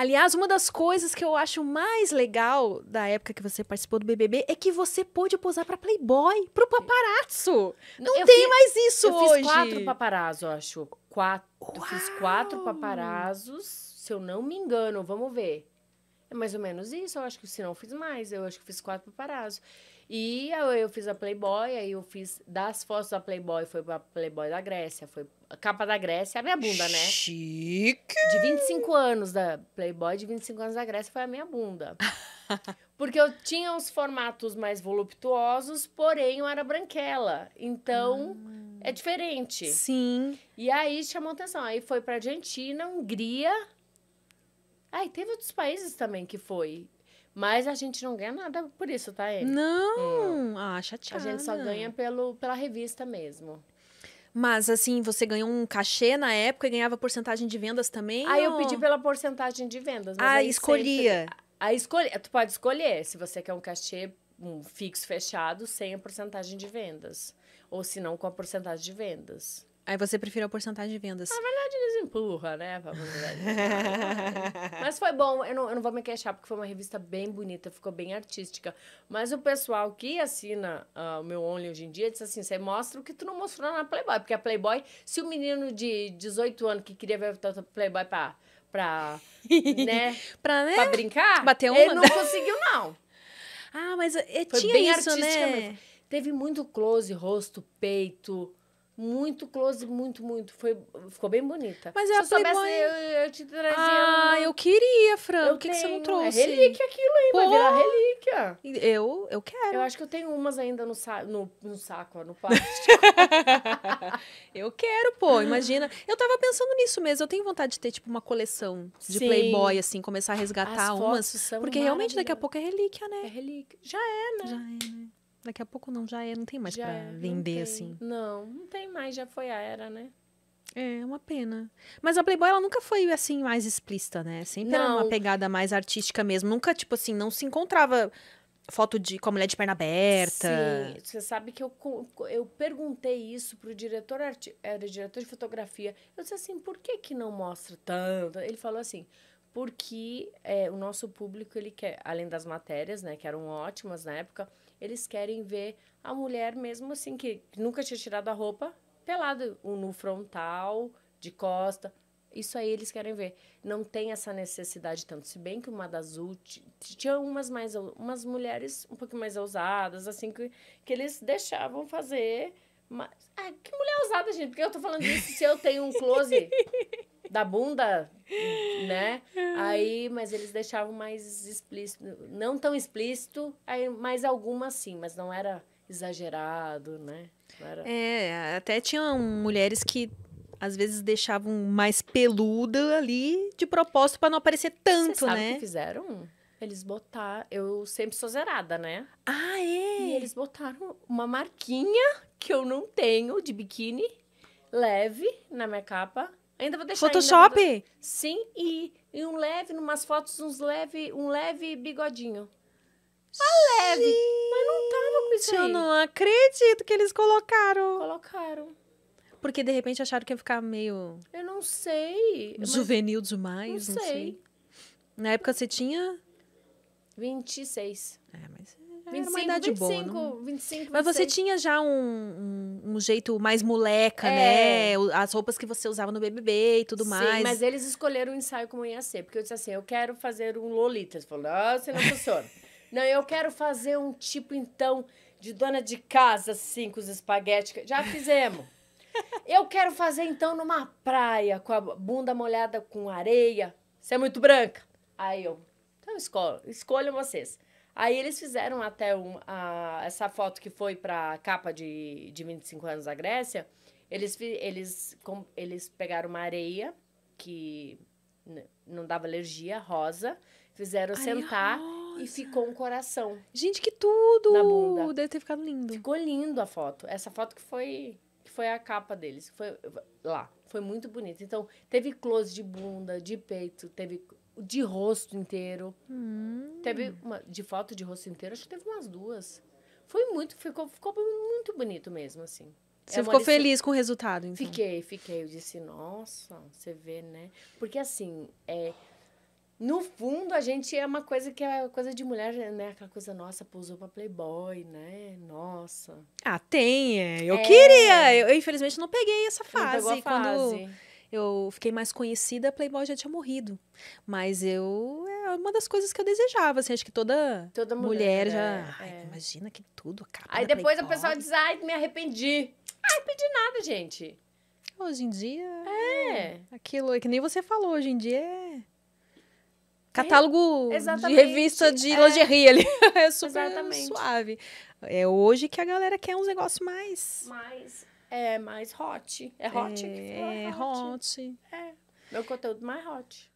Aliás, uma das coisas que eu acho mais legal da época que você participou do BBB é que você pôde posar para Playboy, pro paparazzo. Não eu tem fiz, mais isso eu hoje. Eu fiz quatro paparazzo, acho. Quatro. Uau. Fiz quatro paparazos, se eu não me engano, vamos ver. É mais ou menos isso, eu acho que se não fiz mais, eu acho que fiz quatro paparazzo. E eu, eu fiz a Playboy, aí eu fiz das fotos da Playboy, foi pra Playboy da Grécia, foi a capa da Grécia, a minha bunda, né? Chique! De 25 anos da Playboy, de 25 anos da Grécia, foi a minha bunda. Porque eu tinha uns formatos mais voluptuosos, porém eu era branquela. Então, ah. é diferente. Sim. E aí chamou atenção. Aí foi pra Argentina, Hungria. Aí teve outros países também que foi. Mas a gente não ganha nada por isso, tá, Ele? Não! É. Ah, chateada. A gente só ganha pelo, pela revista mesmo. Mas assim, você ganhou um cachê na época e ganhava porcentagem de vendas também? Aí ou... eu pedi pela porcentagem de vendas. Mas ah, escolhia. Sempre... Aí escolhe, tu pode escolher se você quer um cachê um fixo fechado sem a porcentagem de vendas. Ou se não, com a porcentagem de vendas. Aí você prefere a porcentagem de vendas. Na verdade, eles empurram, né? Mas foi bom, eu não, eu não vou me queixar, porque foi uma revista bem bonita, ficou bem artística. Mas o pessoal que assina uh, o meu Only hoje em dia diz assim: você mostra o que tu não mostrou na Playboy. Porque a Playboy, se o menino de 18 anos que queria ver a Playboy pra. Pra, né, pra, né? pra brincar, Bater uma, ele não né? conseguiu, não. Ah, mas eh, foi tinha bem isso, né? Mesmo. Teve muito close, rosto, peito, muito close, muito, muito. Foi, ficou bem bonita. Mas é Se a eu Playboy... soubesse, eu, eu te trazia. Ah, eu queria, Fran. Por que, que você não é trouxe? É relíquia aquilo, hein? Pô. Vai virar relíquia. Eu, eu quero. Eu acho que eu tenho umas ainda no, sa... no, no saco, no plástico. eu quero, pô. Imagina. Eu tava pensando nisso mesmo. Eu tenho vontade de ter, tipo, uma coleção de Sim. Playboy, assim, começar a resgatar As umas. porque realmente daqui a pouco é relíquia, né? É relíquia. Já é, né? Já é, né? Daqui a pouco não, já é, não tem mais para é, vender, assim. Não, não tem mais, já foi a era, né? É, é, uma pena. Mas a Playboy, ela nunca foi, assim, mais explícita, né? Sempre não. era uma pegada mais artística mesmo. Nunca, tipo assim, não se encontrava foto de, com a mulher de perna aberta. Sim, você sabe que eu, eu perguntei isso pro diretor, era diretor de fotografia. Eu disse assim, por que que não mostra tanto? Ele falou assim, porque é, o nosso público, ele quer, além das matérias, né, que eram ótimas na época eles querem ver a mulher mesmo assim, que nunca tinha tirado a roupa, pelada, no frontal, de costa. Isso aí eles querem ver. Não tem essa necessidade tanto. Se bem que uma das últimas. Tinha umas mais umas mulheres um pouco mais ousadas, assim, que, que eles deixavam fazer mas, ah que mulher ousada, gente. Porque eu tô falando isso se eu tenho um close da bunda, né? Aí, mas eles deixavam mais explícito. Não tão explícito, aí, mas algumas sim. Mas não era exagerado, né? Era... É, até tinham mulheres que às vezes deixavam mais peluda ali de propósito para não aparecer tanto, Você sabe né? que fizeram? Eles botaram. Eu sempre sou zerada, né? Ah, é? E eles botaram uma marquinha que eu não tenho de biquíni leve na minha capa. Ainda vou deixar. Photoshop? Ainda... Sim, e, e, um leve, numas fotos, uns leve, um leve bigodinho. Ah, leve! Sim. Mas não tava com isso. Eu aí. não acredito que eles colocaram. Colocaram. Porque de repente acharam que ia ficar meio. Eu não sei. Juvenil demais, não sei. não sei. Na época você tinha 26. É, mas era é 25, uma idade 25, boa. Não... 25, 25, Mas você tinha já um, um, um jeito mais moleca, é. né? As roupas que você usava no BBB e tudo Sim, mais. Sim, mas eles escolheram o ensaio como ia ser. Porque eu disse assim, eu quero fazer um Lolita. Eles falaram, ah, você não funciona. não, eu quero fazer um tipo, então, de dona de casa, assim, com os espaguetes. Já fizemos. eu quero fazer, então, numa praia, com a bunda molhada com areia. Você é muito branca. Aí eu, não, escolha, escolham vocês. Aí eles fizeram até um, a, essa foto que foi para a capa de, de 25 anos da Grécia. Eles, eles, com, eles pegaram uma areia que não dava alergia, rosa. Fizeram Ai, sentar rosa. e ficou um coração. Gente, que tudo! Na bunda. Deve ter ficado lindo. Ficou lindo a foto. Essa foto que foi que foi a capa deles. Foi lá. Foi muito bonito. Então, teve close de bunda, de peito, teve de rosto inteiro. Hum. Teve uma, de foto de rosto inteiro, acho que teve umas duas. Foi muito, ficou, ficou muito bonito mesmo, assim. Você é ficou lição. feliz com o resultado, então? Fiquei, fiquei. Eu disse, nossa, você vê, né? Porque assim, é, no fundo, a gente é uma coisa que é coisa de mulher, né? Aquela coisa nossa, pousou pra Playboy, né? Nossa. Ah, tem, é. Eu é. queria. Eu, eu, infelizmente, não peguei essa fase. Não pegou a fase. Quando eu fiquei mais conhecida, a Playboy já tinha morrido. Mas eu. É uma das coisas que eu desejava, assim. Acho que toda, toda mulher, mulher né? já. É, ai, imagina que tudo. A aí depois Playboy. a pessoa diz, ai, me arrependi. Ai, arrependi nada, gente. Hoje em dia. É. é aquilo é que nem você falou, hoje em dia é. é catálogo é, de revista de é. lingerie ali. É super exatamente. suave. É hoje que a galera quer uns negócios mais. Mais. É mais hot. É hot? É, hot. hot. É. Meu conteúdo mais hot.